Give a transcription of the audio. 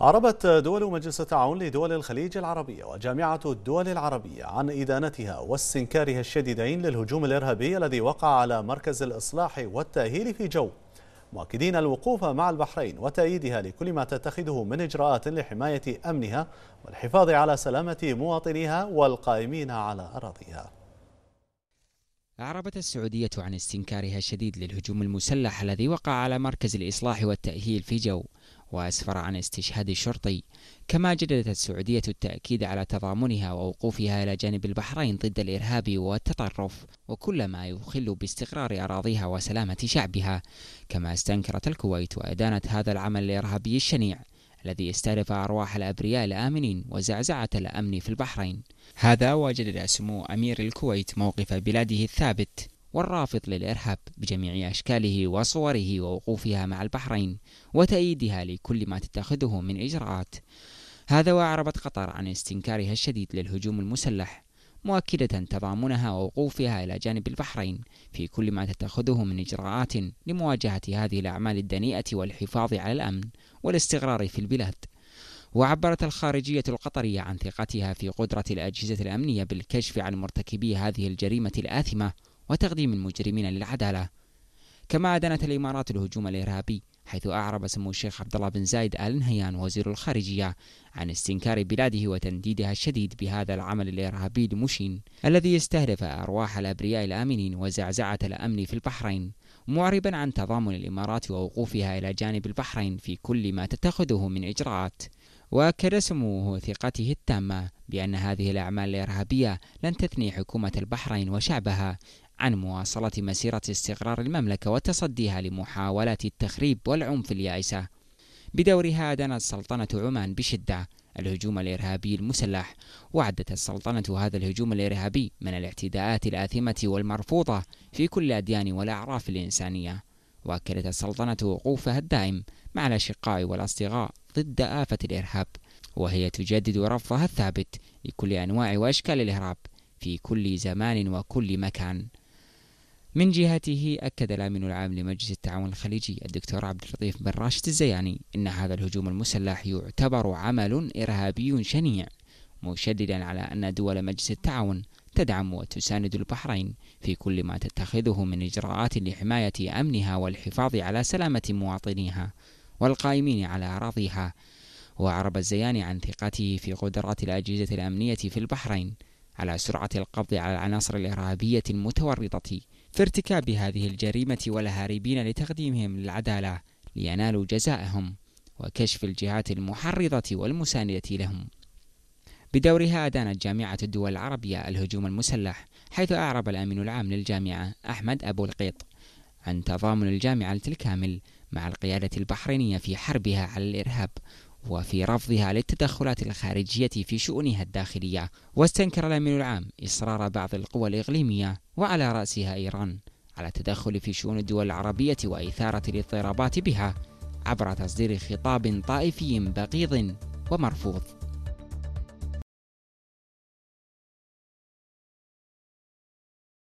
عربت دول مجلس التعاون لدول الخليج العربية وجامعة الدول العربية عن إدانتها واستنكارها الشديدين للهجوم الإرهابي الذي وقع على مركز الإصلاح والتأهيل في جو مؤكدين الوقوف مع البحرين وتأييدها لكل ما تتخذه من إجراءات لحماية أمنها والحفاظ على سلامة مواطنيها والقائمين على أراضيها أعربت السعودية عن استنكارها الشديد للهجوم المسلح الذي وقع على مركز الإصلاح والتأهيل في جو وأسفر عن استشهاد شرطي كما جددت السعودية التأكيد على تضامنها ووقوفها إلى جانب البحرين ضد الإرهاب والتطرف وكل ما يخل باستقرار أراضيها وسلامة شعبها كما استنكرت الكويت وأدانت هذا العمل الإرهابي الشنيع الذي استهدف أرواح الأبرياء الآمنين وزعزعة الأمن في البحرين هذا وجدد سمو أمير الكويت موقف بلاده الثابت والرافض للإرهاب بجميع أشكاله وصوره ووقوفها مع البحرين وتأييدها لكل ما تتخذه من إجراءات هذا وأعربت قطر عن استنكارها الشديد للهجوم المسلح مؤكدة تضامنها ووقوفها إلى جانب البحرين في كل ما تتخذه من إجراءات لمواجهة هذه الأعمال الدنيئة والحفاظ على الأمن والاستقرار في البلاد وعبرت الخارجية القطرية عن ثقتها في قدرة الأجهزة الأمنية بالكشف عن مرتكبي هذه الجريمة الآثمة وتقديم المجرمين للعدالة كما أدنت الإمارات الهجوم الإرهابي حيث أعرب سمو الشيخ عبد الله بن زايد آل نهيان وزير الخارجية عن استنكار بلاده وتنديدها الشديد بهذا العمل الإرهابي المشين الذي يستهدف أرواح الأبرياء الآمنين وزعزعة الأمن في البحرين معربا عن تضامن الإمارات ووقوفها إلى جانب البحرين في كل ما تتخذه من إجراءات وأكد سموه ثقته التامة بأن هذه الأعمال الإرهابية لن تثني حكومة البحرين وشعبها عن مواصلة مسيرة استقرار المملكة وتصديها لمحاولات التخريب والعنف اليائسة. بدورها أدانت سلطنة عمان بشدة الهجوم الإرهابي المسلح، وعدت السلطنة هذا الهجوم الإرهابي من الاعتداءات الآثمة والمرفوضة في كل الأديان والأعراف الإنسانية. وأكدت السلطنة وقوفها الدائم مع الأشقاء والأصدقاء ضد آفة الإرهاب، وهي تجدد رفضها الثابت لكل أنواع وأشكال الإرهاب في كل زمان وكل مكان من جهته أكد الأمين العام لمجلس التعاون الخليجي الدكتور عبد اللطيف بن راشد الزياني أن هذا الهجوم المسلح يعتبر عمل إرهابي شنيع مشددا على أن دول مجلس التعاون تدعم وتساند البحرين في كل ما تتخذه من إجراءات لحماية أمنها والحفاظ على سلامة مواطنيها والقائمين على أراضيها وأعرب الزياني عن ثقته في قدرات الأجهزة الأمنية في البحرين على سرعة القبض على العناصر الإرهابية المتورطة في ارتكاب هذه الجريمة والهاربين لتقديمهم للعدالة لينالوا جزاءهم وكشف الجهات المحرضة والمساندة لهم بدورها أدانت جامعة الدول العربية الهجوم المسلح حيث أعرب الأمين العام للجامعة أحمد أبو القيط عن تضامن الجامعة الكامل مع القيادة البحرينية في حربها على الإرهاب وفي رفضها للتدخلات الخارجية في شؤونها الداخلية واستنكر الأمين العام إصرار بعض القوى الإقليمية وعلى رأسها إيران على التدخل في شؤون الدول العربية وإثارة الاضطرابات بها عبر تصدير خطاب طائفي بغيض ومرفوض